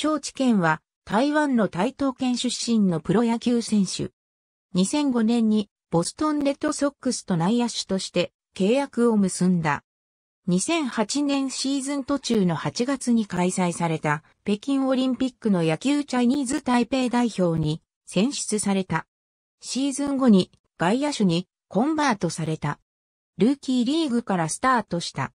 小知県は台湾の台東県出身のプロ野球選手。2005年にボストンレッドソックスと内野手として契約を結んだ。2008年シーズン途中の8月に開催された北京オリンピックの野球チャイニーズ台北代表に選出された。シーズン後に外野手にコンバートされた。ルーキーリーグからスタートした。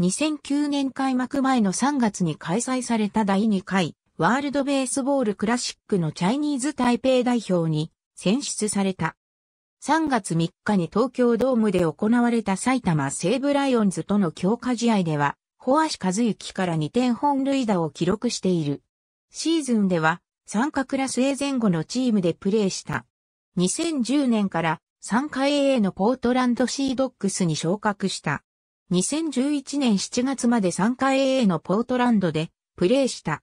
2009年開幕前の3月に開催された第2回ワールドベースボールクラシックのチャイニーズ台北代表に選出された。3月3日に東京ドームで行われた埼玉西武ライオンズとの強化試合では、ホアシ和幸から2点本塁打を記録している。シーズンでは、参加クラス A 前後のチームでプレーした。2010年から参加 AA のポートランドシードックスに昇格した。2011年7月まで3回 A のポートランドでプレーした。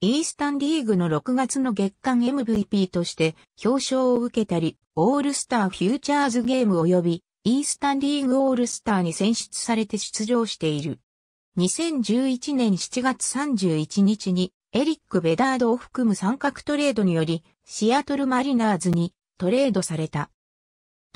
イースタンリーグの6月の月間 MVP として表彰を受けたり、オールスターフューチャーズゲーム及びイースタンリーグオールスターに選出されて出場している。2011年7月31日にエリック・ベダードを含む三角トレードによりシアトルマリナーズにトレードされた。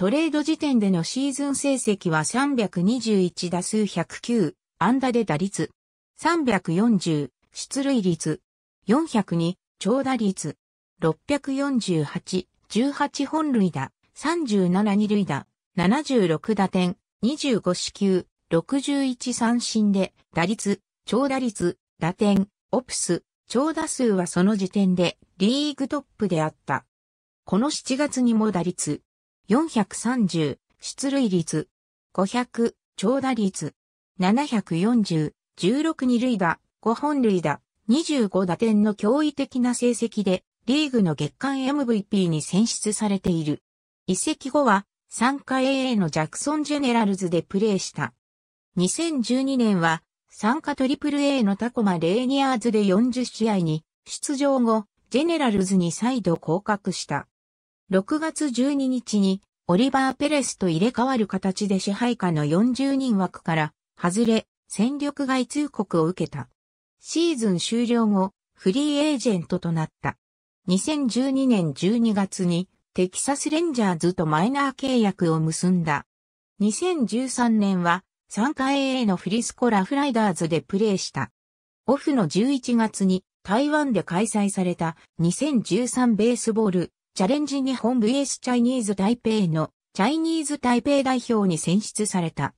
トレード時点でのシーズン成績は321打数109、安打で打率、340、出塁率、402、長打率、648、18本塁打、37二塁打、76打点、25四球、61三振で、打率、長打率、打点、オプス、長打数はその時点でリーグトップであった。この7月にも打率、430、出塁率、500、長打率、740、16二塁打、5本塁打、25打点の驚異的な成績で、リーグの月間 MVP に選出されている。移籍後は、参加 AA のジャクソン・ジェネラルズでプレーした。2012年は、参加 AAA のタコマ・レーニアーズで40試合に、出場後、ジェネラルズに再度降格した。6月12日にオリバー・ペレスと入れ替わる形で支配下の40人枠から外れ、戦力外通告を受けた。シーズン終了後、フリーエージェントとなった。2012年12月にテキサスレンジャーズとマイナー契約を結んだ。2013年は3回 A のフリスコラフライダーズでプレーした。オフの11月に台湾で開催された2013ベースボールチャレンジ日本 VS チャイニーズ台北のチャイニーズ台北代表に選出された。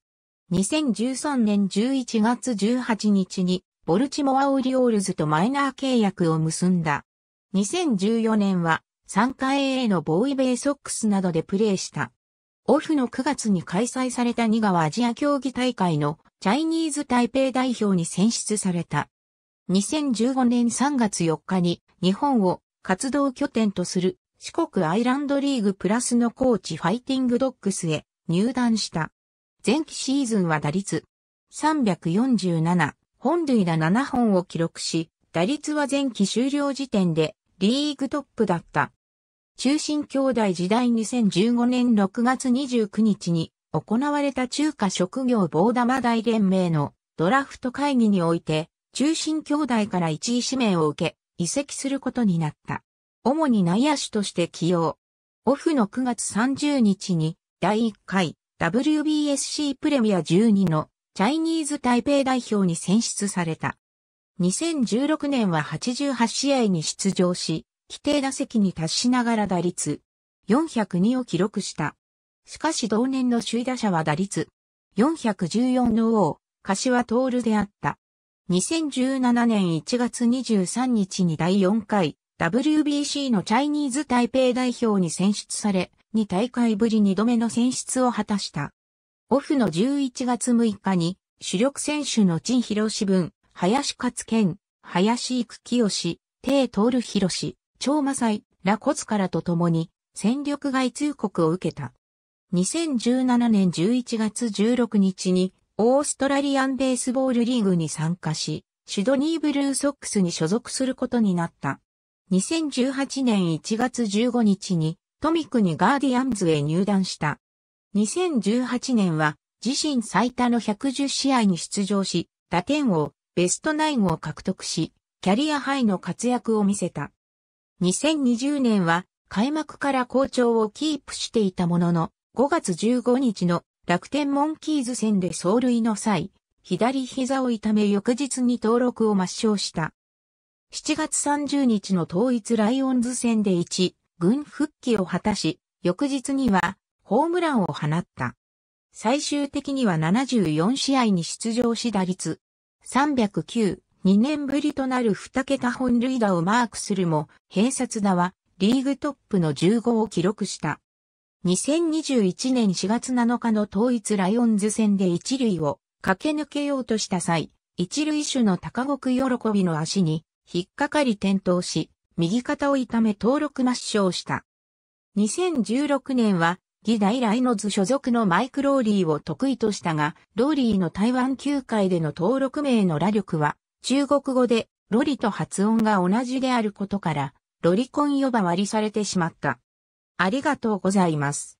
2013年11月18日にボルチモアオリオールズとマイナー契約を結んだ。2014年は参加 AA のボーイベイソックスなどでプレーした。オフの9月に開催された2川アジア競技大会のチャイニーズ台北代表に選出された。2015年3月4日に日本を活動拠点とする四国アイランドリーグプラスのコーチファイティングドッグスへ入団した。前期シーズンは打率347、本塁打7本を記録し、打率は前期終了時点でリーグトップだった。中心兄弟時代2015年6月29日に行われた中華職業棒玉大連盟のドラフト会議において、中心兄弟から1位指名を受け、移籍することになった。主に内野手として起用。オフの9月30日に第1回 WBSC プレミア12のチャイニーズ台北代表に選出された。2016年は88試合に出場し、規定打席に達しながら打率402を記録した。しかし同年の首位打者は打率414の王、柏徹であった。2017年1月23日に第4回 WBC のチャイニーズ台北代表に選出され、2大会ぶり2度目の選出を果たした。オフの11月6日に、主力選手の陳広志文、林勝健、林育清、帝徹広、超魔祭、ラコツからと共に、戦力外通告を受けた。2017年11月16日に、オーストラリアンベースボールリーグに参加し、シドニーブルーソックスに所属することになった。2018年1月15日にトミックにガーディアンズへ入団した。2018年は自身最多の110試合に出場し、打点をベスト9を獲得し、キャリアハイの活躍を見せた。2020年は開幕から好調をキープしていたものの、5月15日の楽天モンキーズ戦で走塁の際、左膝を痛め翌日に登録を抹消した。7月30日の統一ライオンズ戦で1、軍復帰を果たし、翌日にはホームランを放った。最終的には74試合に出場し打率309、2年ぶりとなる2桁本塁打をマークするも、併殺打はリーグトップの15を記録した。2021年4月7日の統一ライオンズ戦で一塁を駆け抜けようとした際、一塁手の高国喜びの足に引っかかり転倒し、右肩を痛め登録抹消した。2016年は、義ダ来ライノ所属のマイク・ローリーを得意としたが、ローリーの台湾球界での登録名の羅力は、中国語でロリと発音が同じであることから、ロリコン呼ばわりされてしまった。ありがとうございます。